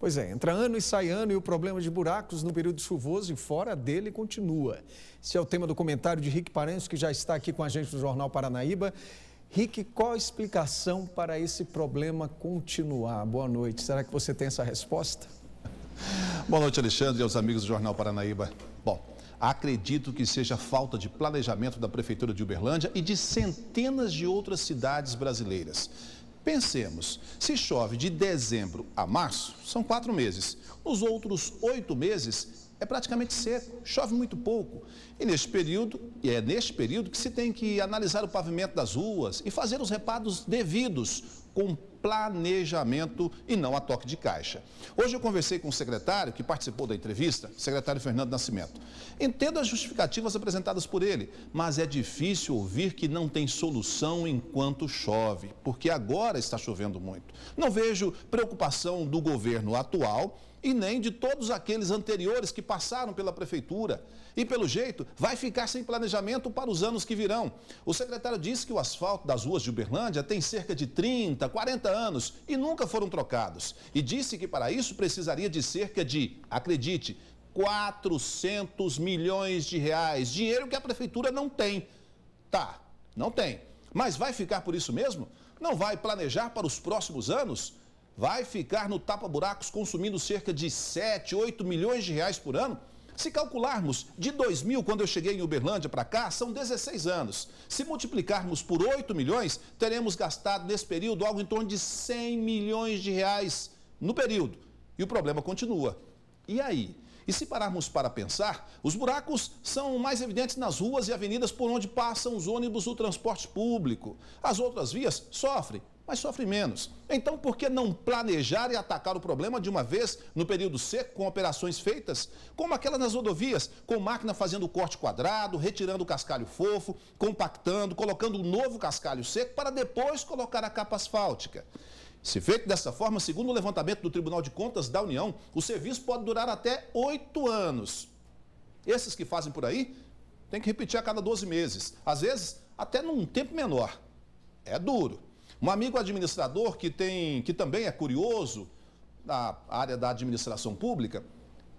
Pois é, entra ano e sai ano e o problema de buracos no período chuvoso e fora dele continua. Esse é o tema do comentário de Rick Paranhos que já está aqui com a gente do Jornal Paranaíba. Rick, qual a explicação para esse problema continuar? Boa noite. Será que você tem essa resposta? Boa noite, Alexandre e aos amigos do Jornal Paranaíba. Bom, acredito que seja falta de planejamento da Prefeitura de Uberlândia e de centenas de outras cidades brasileiras. Pensemos, se chove de dezembro a março, são quatro meses. Nos outros oito meses, é praticamente seco, chove muito pouco. E neste período, e é neste período que se tem que analisar o pavimento das ruas e fazer os reparos devidos, com planejamento e não a toque de caixa. Hoje eu conversei com o secretário que participou da entrevista, secretário Fernando Nascimento. Entendo as justificativas apresentadas por ele, mas é difícil ouvir que não tem solução enquanto chove, porque agora está chovendo muito. Não vejo preocupação do governo atual e nem de todos aqueles anteriores que passaram pela prefeitura. E, pelo jeito, vai ficar sem planejamento para os anos que virão. O secretário disse que o asfalto das ruas de Uberlândia tem cerca de 30, 40 30 anos e nunca foram trocados. E disse que para isso precisaria de cerca de, acredite, 400 milhões de reais. Dinheiro que a prefeitura não tem. Tá, não tem. Mas vai ficar por isso mesmo? Não vai planejar para os próximos anos? Vai ficar no tapa-buracos consumindo cerca de 7, 8 milhões de reais por ano? Se calcularmos de 2000, quando eu cheguei em Uberlândia para cá, são 16 anos. Se multiplicarmos por 8 milhões, teremos gastado nesse período algo em torno de 100 milhões de reais no período. E o problema continua. E aí? E se pararmos para pensar, os buracos são mais evidentes nas ruas e avenidas por onde passam os ônibus do transporte público. As outras vias sofrem, mas sofre menos. Então, por que não planejar e atacar o problema de uma vez no período seco, com operações feitas, como aquela nas rodovias, com máquina fazendo o corte quadrado, retirando o cascalho fofo, compactando, colocando um novo cascalho seco para depois colocar a capa asfáltica? Se feito dessa forma, segundo o levantamento do Tribunal de Contas da União, o serviço pode durar até oito anos. Esses que fazem por aí tem que repetir a cada 12 meses, às vezes até num tempo menor. É duro. Um amigo administrador que tem, que também é curioso na área da administração pública,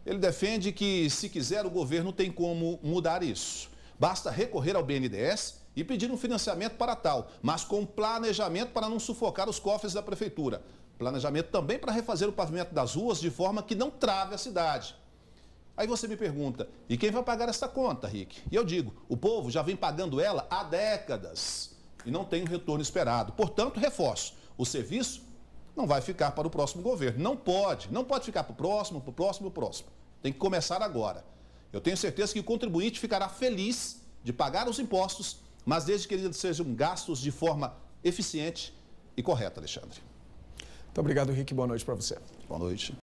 ele defende que se quiser o governo tem como mudar isso. Basta recorrer ao BNDES e pedir um financiamento para tal, mas com planejamento para não sufocar os cofres da prefeitura. Planejamento também para refazer o pavimento das ruas de forma que não trave a cidade. Aí você me pergunta, e quem vai pagar essa conta, Rick? E eu digo, o povo já vem pagando ela há décadas e não tem o retorno esperado. Portanto, reforço, o serviço não vai ficar para o próximo governo. Não pode, não pode ficar para o próximo, para o próximo, para o próximo. Tem que começar agora. Eu tenho certeza que o contribuinte ficará feliz de pagar os impostos, mas desde que eles sejam gastos de forma eficiente e correta, Alexandre. Muito obrigado, Henrique. Boa noite para você. Boa noite.